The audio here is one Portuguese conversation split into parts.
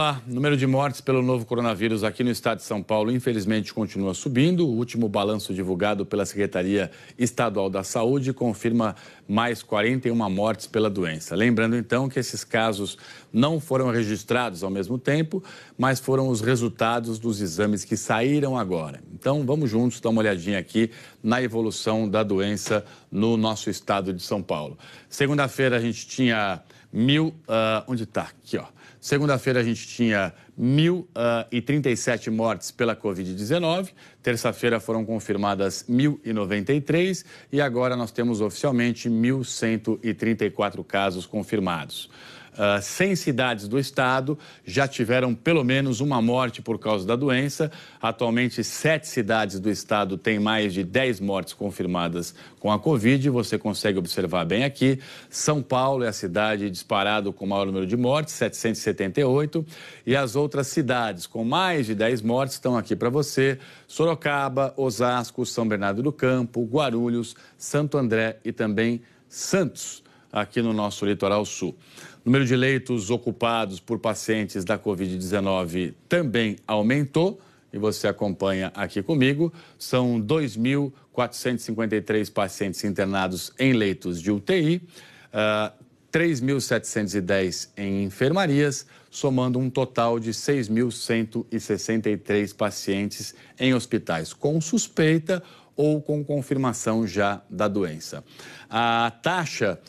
lá, o número de mortes pelo novo coronavírus aqui no estado de São Paulo, infelizmente, continua subindo. O último balanço divulgado pela Secretaria Estadual da Saúde confirma mais 41 mortes pela doença. Lembrando, então, que esses casos não foram registrados ao mesmo tempo, mas foram os resultados dos exames que saíram agora. Então, vamos juntos dar uma olhadinha aqui na evolução da doença no nosso estado de São Paulo. Segunda-feira a gente tinha mil. Uh, onde está? Aqui, ó. Segunda-feira a gente tinha 1.037 ah, mortes pela Covid-19, terça-feira foram confirmadas 1.093 e agora nós temos oficialmente 1.134 casos confirmados. 100 ah, cidades do estado já tiveram pelo menos uma morte por causa da doença. Atualmente, sete cidades do estado têm mais de 10 mortes confirmadas com a Covid. Você consegue observar bem aqui. São Paulo é a cidade disparado com o maior número de mortes, 778. E as outras cidades com mais de 10 mortes estão aqui para você: Sorocaba, Osasco, São Bernardo do Campo, Guarulhos, Santo André e também Santos, aqui no nosso litoral sul. O número de leitos ocupados por pacientes da Covid-19 também aumentou e você acompanha aqui comigo. São 2.453 pacientes internados em leitos de UTI, 3.710 ah, em enfermarias, somando um total de 6.163 pacientes em hospitais com suspeita ou com confirmação já da doença. A taxa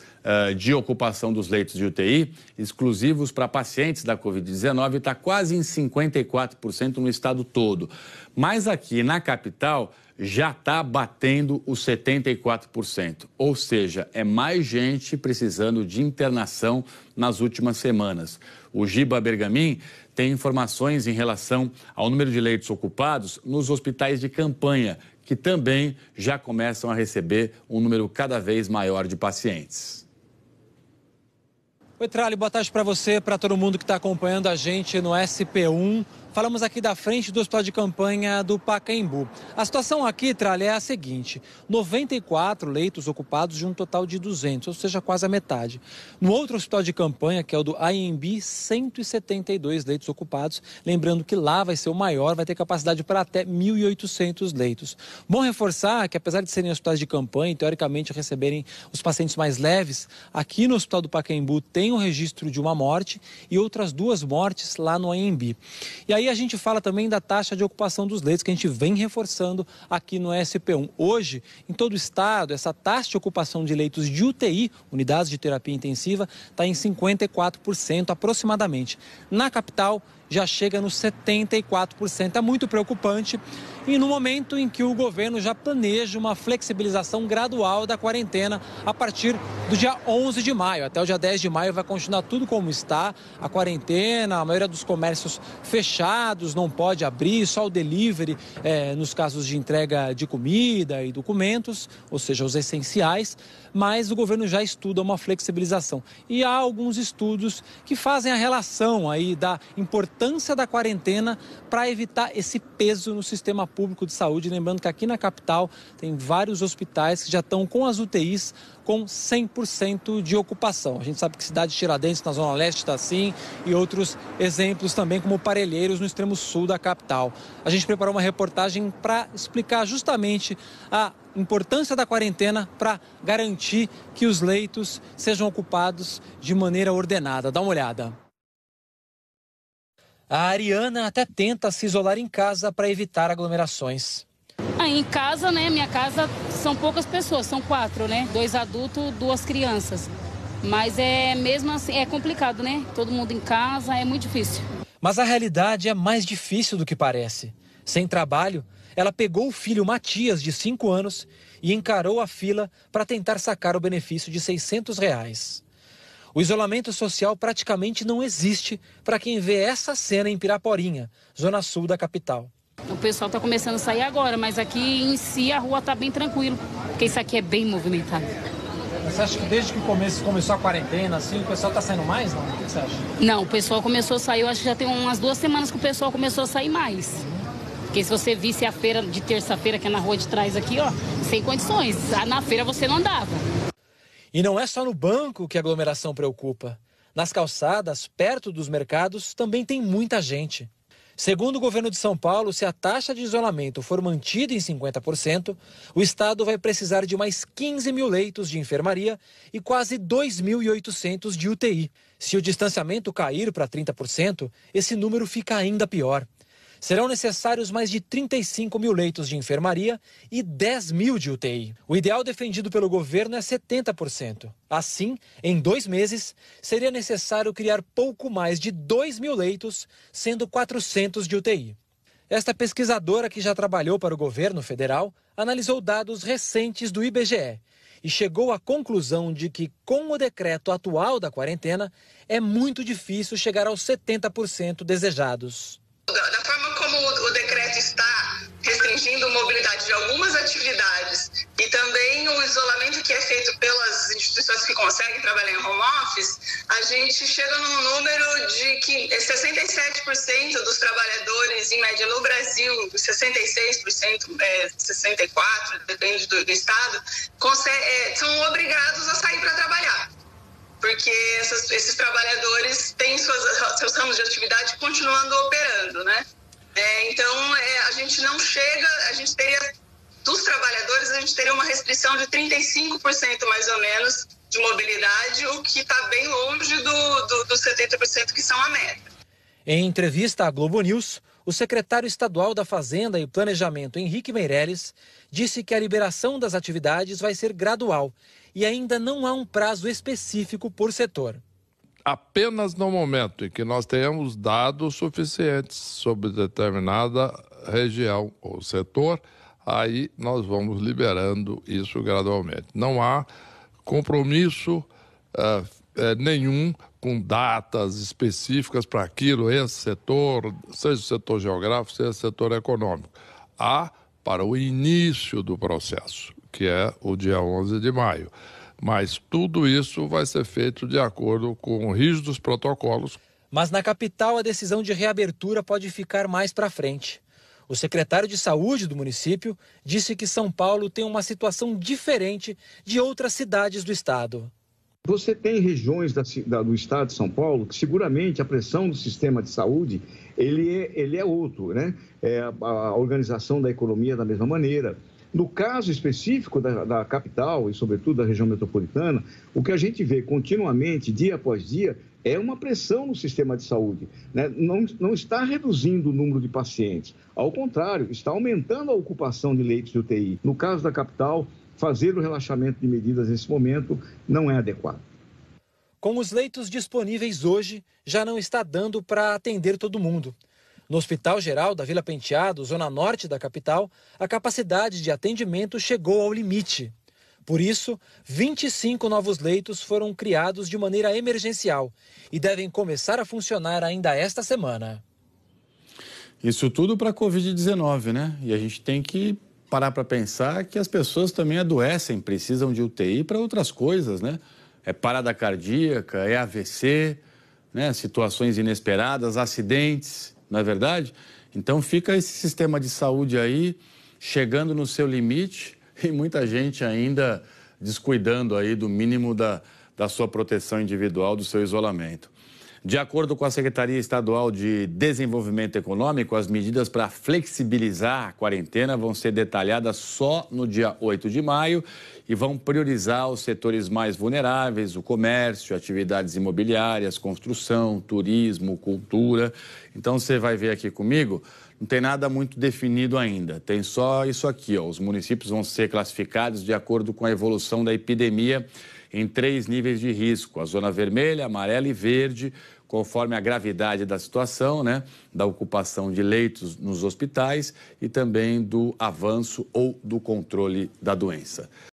uh, de ocupação dos leitos de UTI exclusivos para pacientes da Covid-19 está quase em 54% no estado todo. Mas aqui na capital já está batendo os 74%, ou seja, é mais gente precisando de internação nas últimas semanas. O Giba Bergamin tem informações em relação ao número de leitos ocupados nos hospitais de campanha, que também já começam a receber um número cada vez maior de pacientes. Oi, Tralho, boa tarde para você, para todo mundo que está acompanhando a gente no SP1. Falamos aqui da frente do hospital de campanha do Pacaembu. A situação aqui, Tralha, é a seguinte: 94 leitos ocupados de um total de 200, ou seja, quase a metade. No outro hospital de campanha, que é o do AMB, 172 leitos ocupados. Lembrando que lá vai ser o maior, vai ter capacidade para até 1.800 leitos. Bom reforçar que, apesar de serem hospitais de campanha e teoricamente receberem os pacientes mais leves, aqui no hospital do Pacaembu tem o um registro de uma morte e outras duas mortes lá no AMB. E aí, aí a gente fala também da taxa de ocupação dos leitos, que a gente vem reforçando aqui no SP1. Hoje, em todo o estado, essa taxa de ocupação de leitos de UTI, unidades de terapia intensiva, está em 54% aproximadamente. Na capital, já chega nos 74%. É muito preocupante e no momento em que o governo já planeja uma flexibilização gradual da quarentena a partir do dia 11 de maio. Até o dia 10 de maio vai continuar tudo como está, a quarentena, a maioria dos comércios fechados, não pode abrir, só o delivery é, nos casos de entrega de comida e documentos, ou seja, os essenciais, mas o governo já estuda uma flexibilização. E há alguns estudos que fazem a relação aí da importância importância da quarentena para evitar esse peso no sistema público de saúde. Lembrando que aqui na capital tem vários hospitais que já estão com as UTIs com 100% de ocupação. A gente sabe que cidade de Tiradentes, na Zona Leste, está assim, e outros exemplos também, como Parelheiros, no extremo sul da capital. A gente preparou uma reportagem para explicar justamente a importância da quarentena para garantir que os leitos sejam ocupados de maneira ordenada. Dá uma olhada. A Ariana até tenta se isolar em casa para evitar aglomerações. Aí ah, em casa, né? Minha casa são poucas pessoas, são quatro, né? Dois adultos, duas crianças. Mas é mesmo assim, é complicado, né? Todo mundo em casa, é muito difícil. Mas a realidade é mais difícil do que parece. Sem trabalho, ela pegou o filho Matias, de 5 anos, e encarou a fila para tentar sacar o benefício de 600 reais. O isolamento social praticamente não existe para quem vê essa cena em Piraporinha, zona sul da capital. O pessoal está começando a sair agora, mas aqui em si a rua está bem tranquila, porque isso aqui é bem movimentado. Você acha que desde que começo, começou a quarentena, assim, o pessoal está saindo mais? Não? O que você acha? Não, o pessoal começou a sair, eu acho que já tem umas duas semanas que o pessoal começou a sair mais. Porque se você visse a feira de terça-feira, que é na rua de trás aqui, ó, sem condições. Ah, na feira você não andava. E não é só no banco que a aglomeração preocupa. Nas calçadas, perto dos mercados, também tem muita gente. Segundo o governo de São Paulo, se a taxa de isolamento for mantida em 50%, o estado vai precisar de mais 15 mil leitos de enfermaria e quase 2.800 de UTI. Se o distanciamento cair para 30%, esse número fica ainda pior serão necessários mais de 35 mil leitos de enfermaria e 10 mil de UTI. O ideal defendido pelo governo é 70%. Assim, em dois meses, seria necessário criar pouco mais de 2 mil leitos, sendo 400 de UTI. Esta pesquisadora, que já trabalhou para o governo federal, analisou dados recentes do IBGE e chegou à conclusão de que, com o decreto atual da quarentena, é muito difícil chegar aos 70% desejados de estar restringindo mobilidade de algumas atividades e também o isolamento que é feito pelas instituições que conseguem trabalhar em home office, a gente chega num número de que 67% dos trabalhadores, em média, no Brasil, 66%, é, 64%, depende do, do estado, consegue, é, são obrigados a sair para trabalhar porque essas, esses trabalhadores têm suas, seus ramos de atividade continuando operando, né? É, então, é, a gente não chega, a gente teria, dos trabalhadores, a gente teria uma restrição de 35% mais ou menos de mobilidade, o que está bem longe do, do, dos 70% que são a meta. Em entrevista à Globo News, o secretário estadual da Fazenda e Planejamento, Henrique Meirelles, disse que a liberação das atividades vai ser gradual e ainda não há um prazo específico por setor apenas no momento em que nós tenhamos dados suficientes sobre determinada região ou setor, aí nós vamos liberando isso gradualmente. Não há compromisso uh, nenhum com datas específicas para aquilo, esse setor, seja o setor geográfico, seja o setor econômico. Há para o início do processo, que é o dia 11 de maio. Mas tudo isso vai ser feito de acordo com rígidos protocolos. Mas na capital, a decisão de reabertura pode ficar mais para frente. O secretário de saúde do município disse que São Paulo tem uma situação diferente de outras cidades do estado. Você tem regiões da, da, do estado de São Paulo que seguramente a pressão do sistema de saúde ele é, ele é outro, né? É a, a organização da economia da mesma maneira, no caso específico da, da, capital e, sobretudo, da região metropolitana, o que a gente vê continuamente, dia após dia, é uma pressão no sistema de saúde. Né? Não, não está reduzindo o número de pacientes. Ao contrário, está aumentando a ocupação de leitos de UTI. No caso da capital, fazer o relaxamento de medidas nesse momento não é adequado. Com os leitos disponíveis hoje, já não está dando para atender todo mundo. No Hospital Geral da Vila Penteado, zona norte da capital, a capacidade de atendimento chegou ao limite. Por isso, 25 novos leitos foram criados de maneira emergencial e devem começar a funcionar ainda esta semana. Isso tudo para a Covid-19, né? E a gente tem que parar para pensar que as pessoas também adoecem, precisam de UTI para outras coisas, né? É parada cardíaca, é AVC, né? situações inesperadas, acidentes não é verdade? Então fica esse sistema de saúde aí chegando no seu limite e muita gente ainda descuidando aí do mínimo da, da sua proteção individual, do seu isolamento. De acordo com a Secretaria Estadual de Desenvolvimento Econômico, as medidas para flexibilizar a quarentena vão ser detalhadas só no dia 8 de maio e vão priorizar os setores mais vulneráveis, o comércio, atividades imobiliárias, construção, turismo, cultura. Então você vai ver aqui comigo não tem nada muito definido ainda. Tem só isso aqui. Ó. Os municípios vão ser classificados de acordo com a evolução da epidemia em três níveis de risco: a zona vermelha, amarela e verde, conforme a gravidade da situação, né, da ocupação de leitos nos hospitais e também do avanço ou do controle da doença.